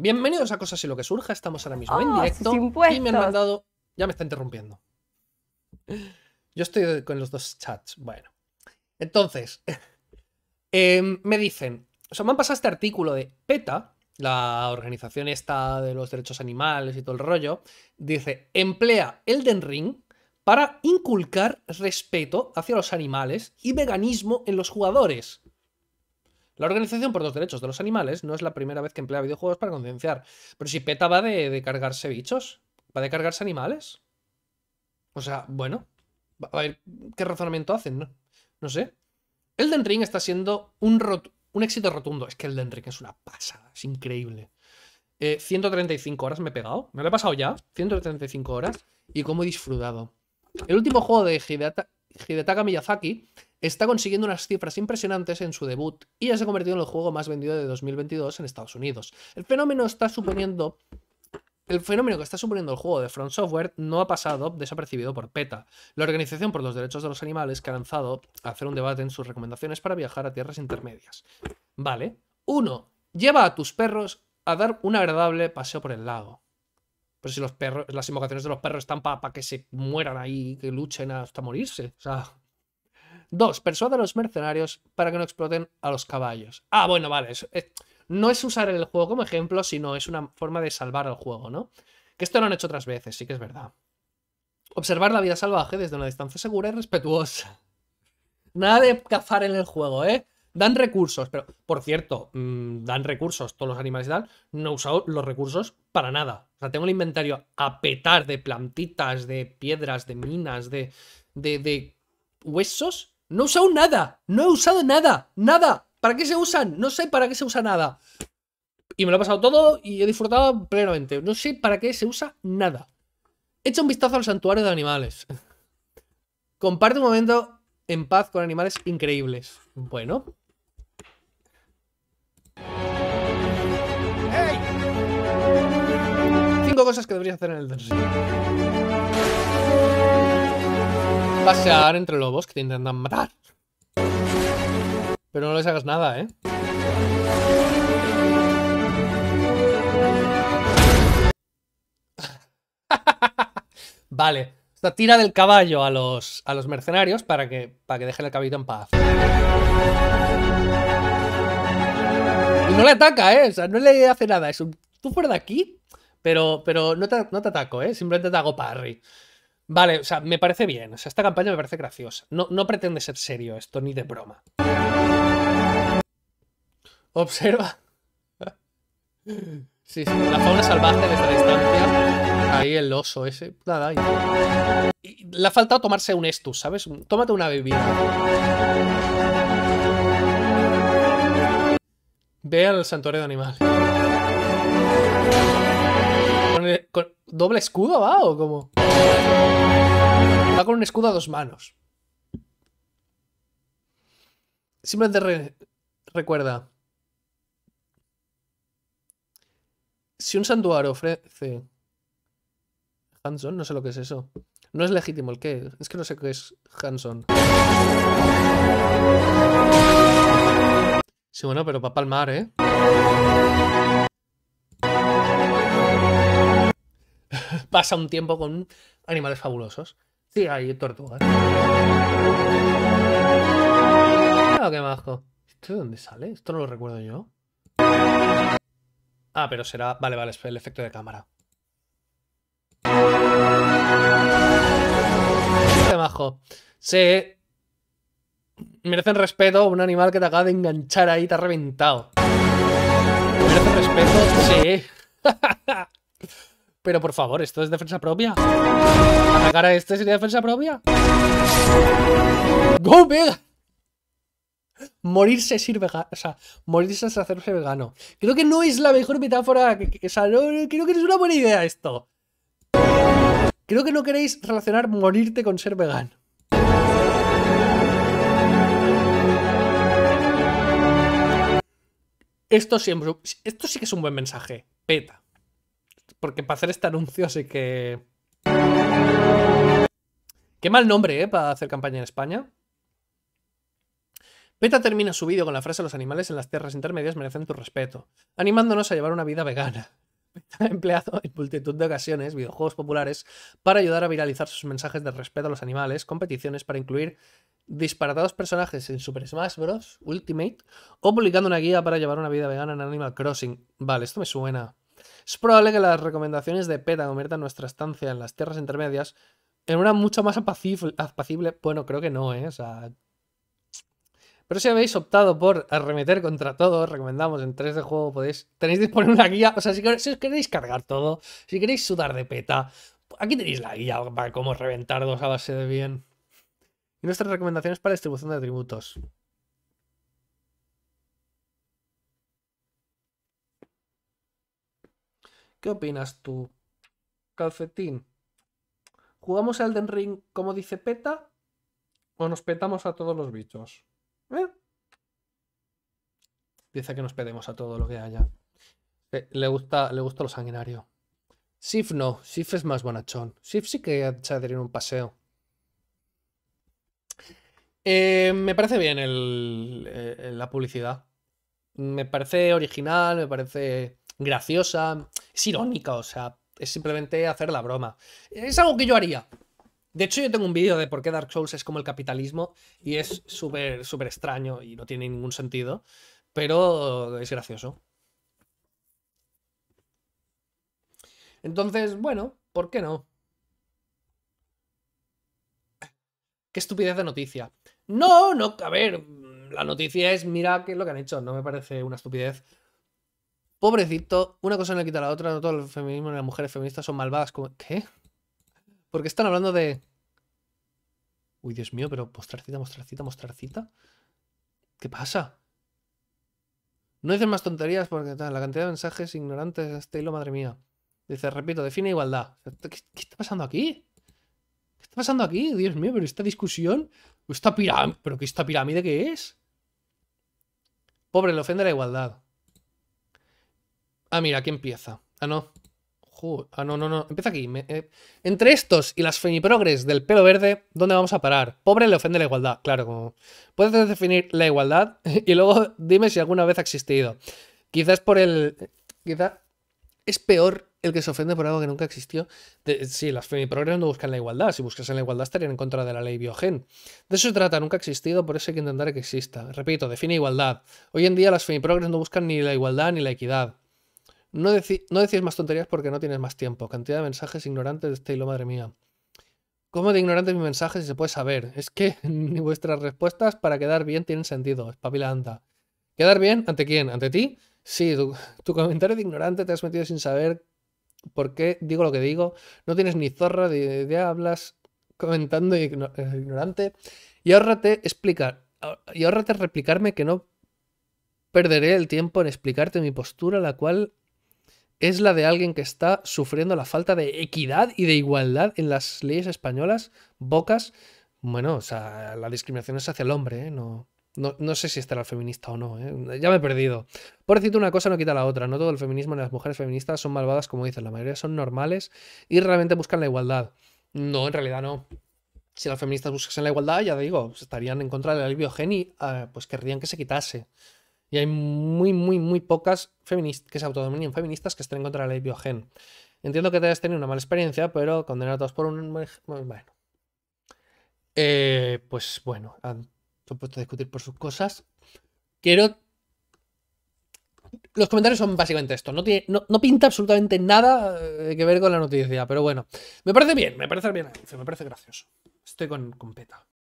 Bienvenidos a Cosas y lo que surja. Estamos ahora mismo en ah, directo. Y me han mandado. Ya me está interrumpiendo. Yo estoy con los dos chats. Bueno. Entonces, em, me dicen. O sea, me han pasado este artículo de PETA, la organización esta de los derechos animales y todo el rollo. Dice: emplea Elden Ring para inculcar respeto hacia los animales y veganismo en los jugadores. La Organización por los Derechos de los Animales no es la primera vez que emplea videojuegos para concienciar. Pero si PETA va de, cargarse bichos, va de cargarse animales. O sea, bueno, a ver qué razonamiento hacen, ¿no? sé. Elden Ring está siendo un, éxito rotundo. Es que Elden Ring es una pasada, es increíble. 135 eh, horas me he pegado. Me lo he pasado ya. 135 horas. Y cómo he disfrutado. El último juego de Hidetaka Miyazaki está consiguiendo unas cifras impresionantes en su debut y ya se ha convertido en el juego más vendido de 2022 en Estados Unidos. El fenómeno está suponiendo... El fenómeno que está suponiendo el juego de Front Software no ha pasado desapercibido por PETA, la organización por los derechos de los animales que ha lanzado a hacer un debate en sus recomendaciones para viajar a tierras intermedias. Vale. uno Lleva a tus perros a dar un agradable paseo por el lago. Pero si los perros, las invocaciones de los perros están para que se mueran ahí, que luchen hasta morirse. O sea, Dos, persuade a los mercenarios para que no exploten a los caballos. Ah, bueno, vale. no es usar el juego como ejemplo, sino es una forma de salvar el juego, ¿no? Que esto lo han hecho otras veces, sí que es verdad. Observar la vida salvaje desde una distancia segura y respetuosa. Nada de cazar en el juego, ¿eh? Dan recursos, pero por cierto, mm, dan recursos todos los animales y tal. No he usado los recursos para nada. O sea, tengo el inventario a petar de plantitas, de piedras, de minas, de, de huesos no he usado nada. No he usado nada. Nada. ¿Para qué se usan? No sé para qué se usa nada. Y me lo he pasado todo y he disfrutado plenamente. No sé para qué se usa nada. Echa un vistazo al santuario de animales. Comparte un momento en paz con animales increíbles. Bueno. Cinco cosas que deberías hacer en el desierto pasear entre lobos que te intentan matar. Pero no les hagas nada, ¿eh? vale. O tira del caballo a los, a los mercenarios para que, para que dejen el caballito en paz. Y no le ataca, ¿eh? O sea, no le hace nada. Es un, tú fuera de aquí, pero, pero no, te, no te ataco, ¿eh? Simplemente te hago parry. Vale, o sea, me parece bien. O sea, esta campaña me parece graciosa. No, no pretende ser serio esto, ni de broma. Observa. Sí, sí, la fauna salvaje desde la distancia. Ahí el oso ese. Nada, ahí. Y le ha faltado tomarse un estus, ¿sabes? Tómate una bebida. Ve al santuario de animales. ¿Con, doble escudo va o cómo? va con un escudo a dos manos. Simplemente recuerda. Si un santuario ofrece. Hanson, no sé lo que es eso. No es legítimo el qué. Es que no sé qué es Hanson. Sí, bueno, pero para mar, ¿eh? Pasa un tiempo con animales fabulosos. Sí, hay tortugas. Ah, qué majo. ¿Esto de dónde sale? Esto no lo recuerdo yo. Ah, pero será... Vale, vale, es el efecto de cámara. Qué majo. Sí. Merecen respeto un animal que te acaba de enganchar ahí, te ha reventado. Merecen respeto, sí. Pero por favor, ¿esto es defensa propia? ¿Atacar a este sería defensa propia? ¡Go Vega! Morirse es vegano. o sea, morirse es hacerse vegano. Creo que no es la mejor metáfora, o sea, creo que no es una buena idea esto. Creo que no queréis relacionar morirte con ser vegano. Esto siempre, esto sí que es un buen mensaje. Peta porque para hacer este anuncio sí que... Qué mal nombre, ¿eh? Para hacer campaña en España. PETA termina su vídeo con la frase los animales en las tierras intermedias merecen tu respeto, animándonos a llevar una vida vegana. PETA ha empleado en multitud de ocasiones videojuegos populares para ayudar a viralizar sus mensajes de respeto a los animales, competiciones para incluir disparatados personajes en Super Smash Bros. Ultimate o publicando una guía para llevar una vida vegana en Animal Crossing. Vale, esto me suena. Es probable que las recomendaciones de PETA conviertan nuestra estancia en las tierras intermedias en una mucho más apacible, Bueno, creo que no, ¿eh? Pero si habéis optado por arremeter contra todos, recomendamos en 3 de juego, podéis, tenéis disponible una guía. O sea, si, os queréis cargar todo, si queréis sudar de peta, aquí tenéis la guía para cómo reventar dos a base de bien. Y nuestras recomendaciones para distribución de atributos ¿Qué opinas tú? Calcetín. ¿Jugamos Elden Ring como dice peta? ¿O nos petamos a todos los bichos? ¿Eh? Dice que nos pedemos a todo lo que haya. Eh, le, gusta, le gusta lo sanguinario. Sif no, Sif es más bonachón. Sif sí que ha se en un paseo. Eh, me parece bien el, la publicidad. Me parece original, me parece graciosa es irónica, o sea, es simplemente hacer la broma. Es algo que yo haría. De hecho, yo tengo un vídeo de por qué Dark Souls es como el capitalismo y es súper, súper extraño y no tiene ningún sentido, pero es gracioso. Entonces, bueno, ¿por qué no? Qué estupidez de noticia. No, no, a ver, la noticia es, mira qué es lo que han hecho, no me parece una estupidez. Pobrecito, una cosa no le quita a la otra, no todo el feminismo las mujeres feministas son malvadas como... ¿Qué? Porque están hablando de... Uy, Dios mío, pero cita, mostrarcita, mostrarcita. ¿Qué pasa? No dicen más tonterías porque la cantidad de mensajes ignorantes de este hilo, madre mía. Dice, repito, define igualdad. ¿Qué, está pasando aquí? ¿Qué está pasando aquí? Dios mío, pero esta discusión, pero qué esta pirámide ¿qué es? Pobre, le ofende la igualdad. Ah, mira, aquí empieza. Ah, no. ah, no, no, no. Empieza aquí. Eh, entre estos y las feniprogres del pelo verde, ¿dónde vamos a parar? Pobre le ofende la igualdad. Claro, como... Puedes definir la igualdad y luego dime si alguna vez ha existido. Quizás por el... Quizás es peor el que se ofende por algo que nunca existió. sí, las femiprogres no buscan la igualdad. Si buscasen la igualdad estarían en contra de la ley biogen. De eso se trata, nunca ha existido, por eso hay que intentar que exista. Repito, define igualdad. Hoy en día las femiprogres no buscan ni la igualdad ni la equidad. No, no decís más tonterías porque no tienes más tiempo. Cantidad de mensajes ignorantes de este lo madre mía. ¿Cómo de ignorantes mi mensaje si se puede saber? Es que ni vuestras respuestas para quedar bien tienen sentido. Espabila anda. ¿Quedar bien? ¿Ante quién? ¿Ante ti? Sí, tu, comentario de ignorante te has metido sin saber por qué digo lo que digo. No tienes ni zorra de idea, hablas comentando eh, ignorante. Y ahórrate explicar. Y ahórrate replicarme que no perderé el tiempo en explicarte mi postura, la cual es la de alguien que está sufriendo la falta de equidad y de igualdad en las leyes españolas, bocas. Bueno, o sea, la discriminación es hacia el hombre, ¿eh? no, no, sé si estará el feminista o no, ¿eh? ya me he perdido. Por decirte una cosa, no quita la otra. No todo el feminismo ni las mujeres feministas son malvadas, como dicen, la mayoría son normales y realmente buscan la igualdad. No, en realidad no. Si las feministas buscasen la igualdad, ya digo, estarían en contra del alivio geni, ah, pues querrían que se quitase. Y hay muy, muy, muy pocas feministas que se autodominan feministas que estén contra la ley biogen. Entiendo que te hayas tenido una mala experiencia, pero condenar a todos por un. Bueno. Eh, pues bueno, han puesto a discutir por sus cosas. Quiero. Los comentarios son básicamente esto. No, tiene, no, pinta absolutamente nada eh, que ver con la noticia, pero bueno. Me parece bien, me parece bien, me parece gracioso. Estoy con peta.